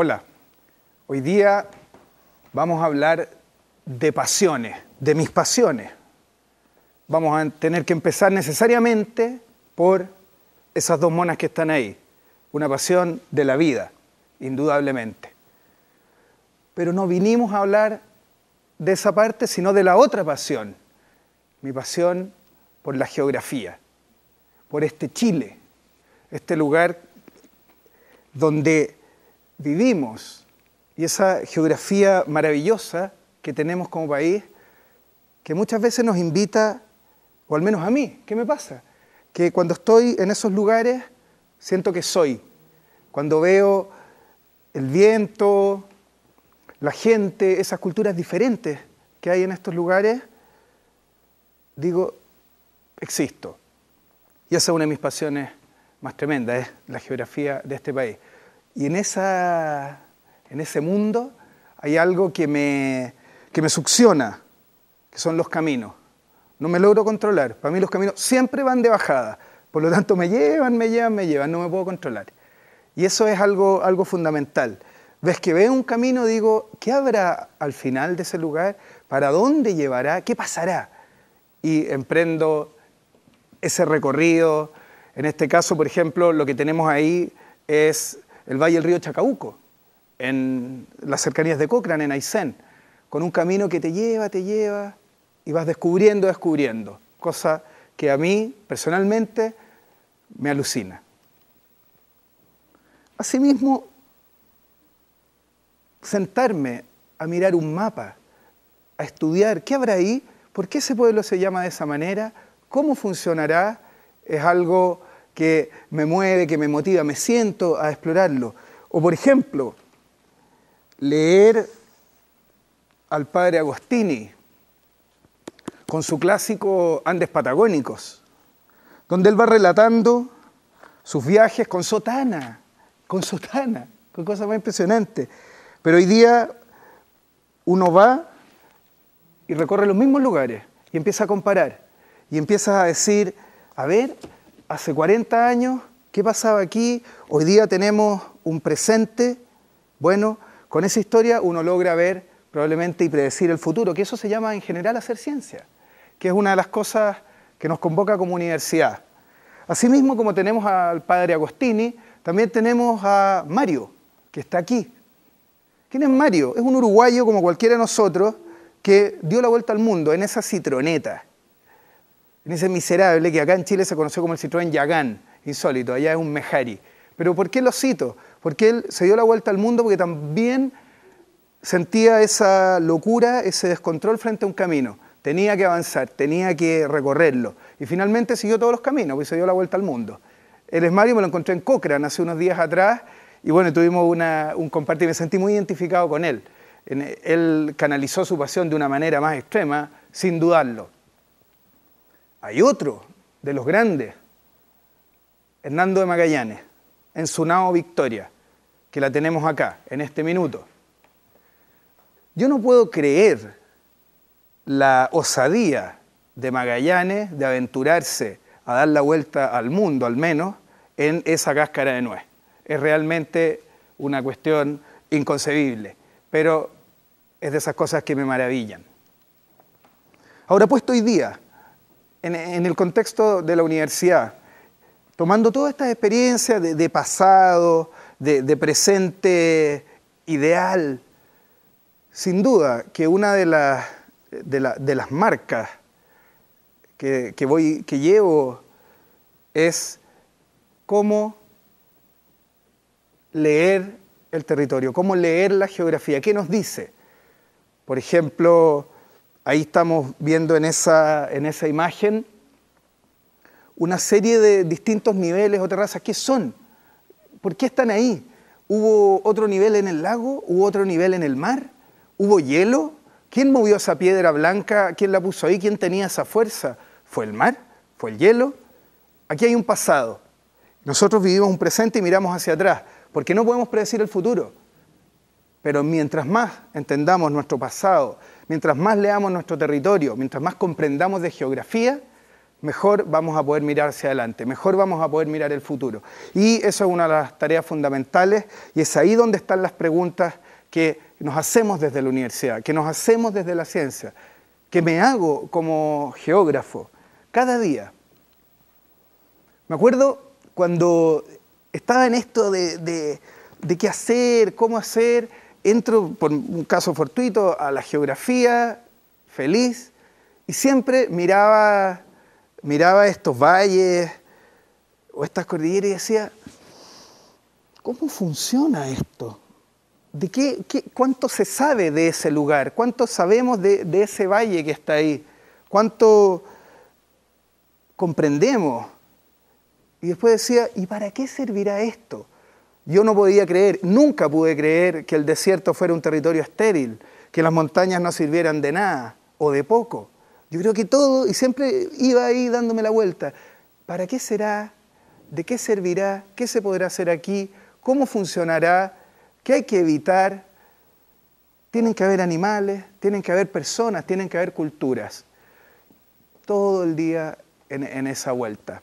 Hola, hoy día vamos a hablar de pasiones, de mis pasiones. Vamos a tener que empezar necesariamente por esas dos monas que están ahí. Una pasión de la vida, indudablemente. Pero no vinimos a hablar de esa parte, sino de la otra pasión. Mi pasión por la geografía, por este Chile, este lugar donde vivimos y esa geografía maravillosa que tenemos como país, que muchas veces nos invita, o al menos a mí, ¿qué me pasa? Que cuando estoy en esos lugares siento que soy. Cuando veo el viento, la gente, esas culturas diferentes que hay en estos lugares, digo, existo. Y esa es una de mis pasiones más tremendas, es la geografía de este país. Y en, esa, en ese mundo hay algo que me, me succiona, que son los caminos. No me logro controlar. Para mí los caminos siempre van de bajada. Por lo tanto, me llevan, me llevan, me llevan. No me puedo controlar. Y eso es algo, algo fundamental. Ves que veo un camino, digo, ¿qué habrá al final de ese lugar? ¿Para dónde llevará? ¿Qué pasará? Y emprendo ese recorrido. En este caso, por ejemplo, lo que tenemos ahí es el valle del río Chacabuco, en las cercanías de Cochrane, en Aysén, con un camino que te lleva, te lleva, y vas descubriendo, descubriendo, cosa que a mí personalmente me alucina. Asimismo, sentarme a mirar un mapa, a estudiar qué habrá ahí, por qué ese pueblo se llama de esa manera, cómo funcionará, es algo que me mueve, que me motiva, me siento a explorarlo. O por ejemplo, leer al padre Agostini con su clásico Andes Patagónicos, donde él va relatando sus viajes con sotana, con sotana, con cosas más impresionantes. Pero hoy día uno va y recorre los mismos lugares y empieza a comparar y empieza a decir, a ver, hace 40 años, ¿qué pasaba aquí? Hoy día tenemos un presente. Bueno, con esa historia uno logra ver probablemente y predecir el futuro, que eso se llama en general hacer ciencia, que es una de las cosas que nos convoca como universidad. Asimismo, como tenemos al padre Agostini, también tenemos a Mario, que está aquí. ¿Quién es Mario? Es un uruguayo como cualquiera de nosotros que dio la vuelta al mundo en esa citroneta en ese miserable que acá en Chile se conoció como el Citroën Yagán, insólito, allá es un Mejari. Pero ¿por qué lo cito? Porque él se dio la vuelta al mundo porque también sentía esa locura, ese descontrol frente a un camino. Tenía que avanzar, tenía que recorrerlo. Y finalmente siguió todos los caminos, pues se dio la vuelta al mundo. El Mario me lo encontré en Cochrane hace unos días atrás y bueno, tuvimos un compartir y me sentí muy identificado con él. Él canalizó su pasión de una manera más extrema, sin dudarlo hay otro de los grandes, Hernando de Magallanes, en su nao Victoria, que la tenemos acá, en este minuto. Yo no puedo creer la osadía de Magallanes de aventurarse a dar la vuelta al mundo, al menos, en esa cáscara de nuez. Es realmente una cuestión inconcebible, pero es de esas cosas que me maravillan. Ahora, puesto hoy día, en, el contexto de la universidad, tomando todas estas experiencias de, pasado, de, presente ideal, sin duda que una de, las, marcas que llevo es cómo leer el territorio, cómo leer la geografía, qué nos dice. Por ejemplo, Ahí estamos viendo en esa, imagen una serie de distintos niveles o terrazas. ¿Qué son? ¿Por qué están ahí? ¿Hubo otro nivel en el lago? ¿Hubo otro nivel en el mar? ¿Hubo hielo? ¿Quién movió esa piedra blanca? ¿Quién la puso ahí? ¿Quién tenía esa fuerza? ¿Fue el mar? ¿Fue el hielo? Aquí hay un pasado. Nosotros vivimos un presente y miramos hacia atrás, porque no podemos predecir el futuro. Pero mientras más entendamos nuestro pasado, mientras más leamos nuestro territorio, mientras más comprendamos de geografía, mejor vamos a poder mirar hacia adelante, mejor vamos a poder mirar el futuro. Y eso es una de las tareas fundamentales y es ahí donde están las preguntas que nos hacemos desde la universidad, que nos hacemos desde la ciencia, que me hago como geógrafo cada día. Me acuerdo cuando estaba en esto de, de qué hacer, cómo hacer, entro por un caso fortuito a la geografía, feliz, y siempre miraba, miraba estos valles o estas cordilleras y decía, ¿cómo funciona esto? ¿De qué, ¿Cuánto se sabe de ese lugar? ¿Cuánto sabemos de, de ese valle que está ahí? ¿Cuánto comprendemos? Y después decía, ¿y para qué servirá esto? Yo no podía creer, nunca pude creer que el desierto fuera un territorio estéril, que las montañas no sirvieran de nada o de poco. Yo creo que todo, y siempre iba ahí dándome la vuelta, ¿para qué será? ¿De qué servirá? ¿Qué se podrá hacer aquí? ¿Cómo funcionará? ¿Qué hay que evitar? Tienen que haber animales, tienen que haber personas, tienen que haber culturas. Todo el día en, en esa vuelta.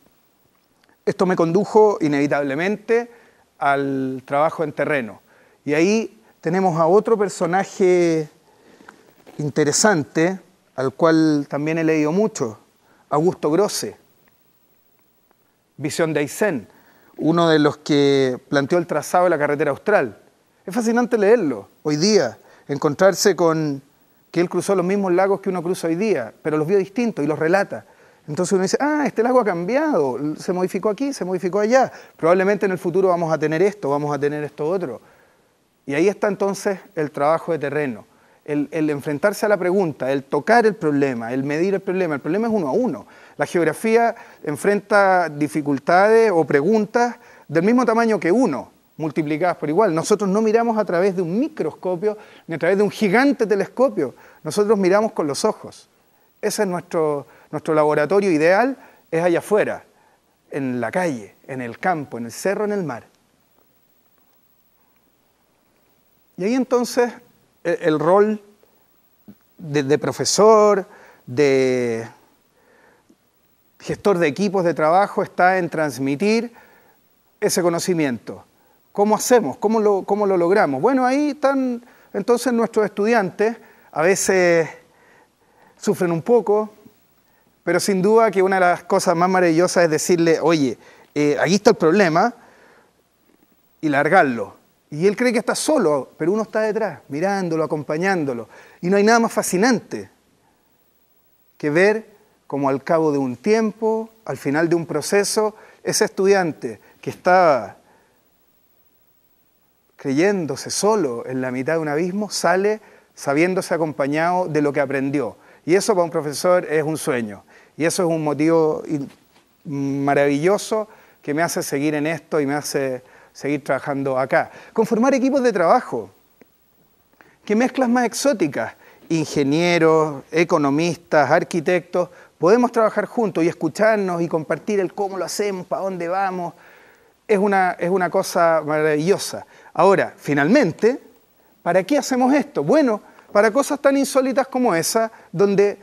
Esto me condujo inevitablemente al trabajo en terreno. Y ahí tenemos a otro personaje interesante, al cual también he leído mucho, Augusto Grosse, Visión de Aysén, uno de los que planteó el trazado de la carretera austral. Es fascinante leerlo hoy día, encontrarse con que él cruzó los mismos lagos que uno cruza hoy día, pero los vio distintos y los relata. Entonces uno dice, ah, este lago ha cambiado, se modificó aquí, se modificó allá, probablemente en el futuro vamos a tener esto, vamos a tener esto otro. Y ahí está entonces el trabajo de terreno, el, el, enfrentarse a la pregunta, el tocar el problema, el medir el problema. El problema es uno a uno. La geografía enfrenta dificultades o preguntas del mismo tamaño que uno, multiplicadas por igual. Nosotros no miramos a través de un microscopio ni a través de un gigante telescopio. Nosotros miramos con los ojos. Ese es nuestro nuestro laboratorio ideal es allá afuera, en la calle, en el campo, en el cerro, en el mar. Y ahí entonces e, el, rol de, profesor, de gestor de equipos de trabajo está en transmitir ese conocimiento. ¿Cómo hacemos? ¿Cómo lo, cómo lo logramos? Bueno, ahí están entonces nuestros estudiantes, a veces sufren un poco, pero sin duda que una de las cosas más maravillosas es decirle, oye, eh, aquí está el problema, y largarlo. Y él cree que está solo, pero uno está detrás, mirándolo, acompañándolo. Y no hay nada más fascinante que ver como al cabo de un tiempo, al final de un proceso, ese estudiante que estaba creyéndose solo en la mitad de un abismo, sale sabiéndose acompañado de lo que aprendió. Y eso para un profesor es un sueño. Y eso es un motivo maravilloso que me hace seguir en esto y me hace seguir trabajando acá. Conformar equipos de trabajo, que mezclas más exóticas, ingenieros, economistas, arquitectos, podemos trabajar juntos y escucharnos y compartir el cómo lo hacemos, para dónde vamos. Es una, es una cosa maravillosa. Ahora, finalmente, ¿para qué hacemos esto? Bueno, para cosas tan insólitas como esa, donde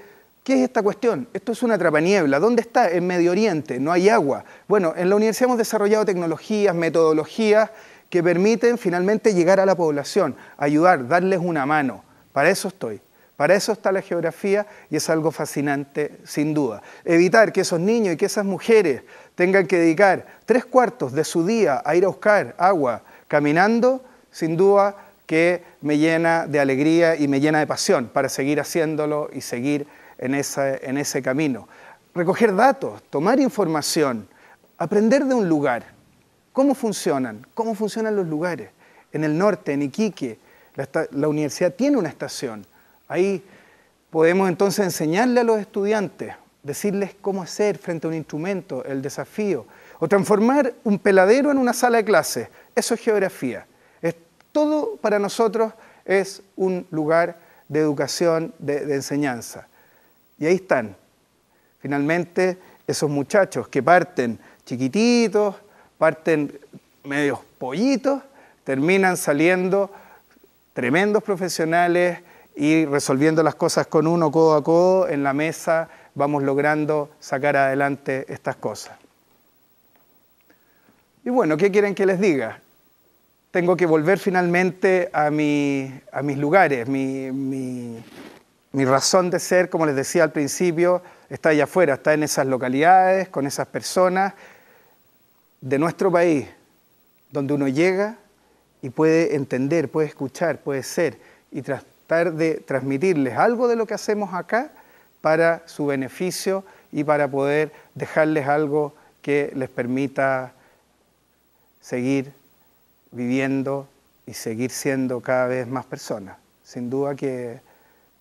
¿Qué es esta cuestión? Esto es una trapaniebla. ¿Dónde está? En Medio Oriente, no hay agua. Bueno, en la universidad hemos desarrollado tecnologías, metodologías que permiten finalmente llegar a la población, ayudar, darles una mano. Para eso estoy. Para eso está la geografía y es algo fascinante, sin duda. Evitar que esos niños y que esas mujeres tengan que dedicar tres cuartos de su día a ir a buscar agua caminando, sin duda que me llena de alegría y me llena de pasión para seguir haciéndolo y seguir en, ese camino. Recoger datos, tomar información, aprender de un lugar. ¿Cómo funcionan? ¿Cómo funcionan los lugares? En el norte, en Iquique, la, universidad tiene una estación. Ahí podemos entonces enseñarle a los estudiantes, decirles cómo hacer frente a un instrumento, el desafío, o transformar un peladero en una sala de clases. Eso es geografía. Es, todo para nosotros es un lugar de educación, de enseñanza. Y ahí están, finalmente, esos muchachos que parten chiquititos, parten medios pollitos, terminan saliendo tremendos profesionales y resolviendo las cosas con uno codo a codo en la mesa vamos logrando sacar adelante estas cosas. Y bueno, ¿qué quieren que les diga? Tengo que volver finalmente a, a mis lugares, mi, mi razón de ser, como les decía al principio, está allá afuera, está en esas localidades, con esas personas de nuestro país, donde uno llega y puede entender, puede escuchar, puede ser y tratar de transmitirles algo de lo que hacemos acá para su beneficio y para poder dejarles algo que les permita seguir viviendo y seguir siendo cada vez más personas. Sin duda que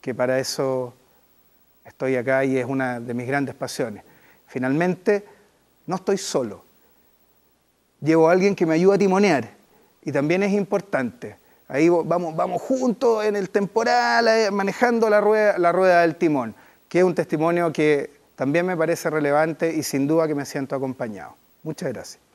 que para eso estoy acá y es una de mis grandes pasiones. Finalmente, no estoy solo. Llevo a alguien que me ayuda a timonear y también es importante. Ahí vamos, vamos juntos en el temporal, eh, manejando la rueda, la rueda del timón, que es un testimonio que también me parece relevante y sin duda que me siento acompañado. Muchas gracias.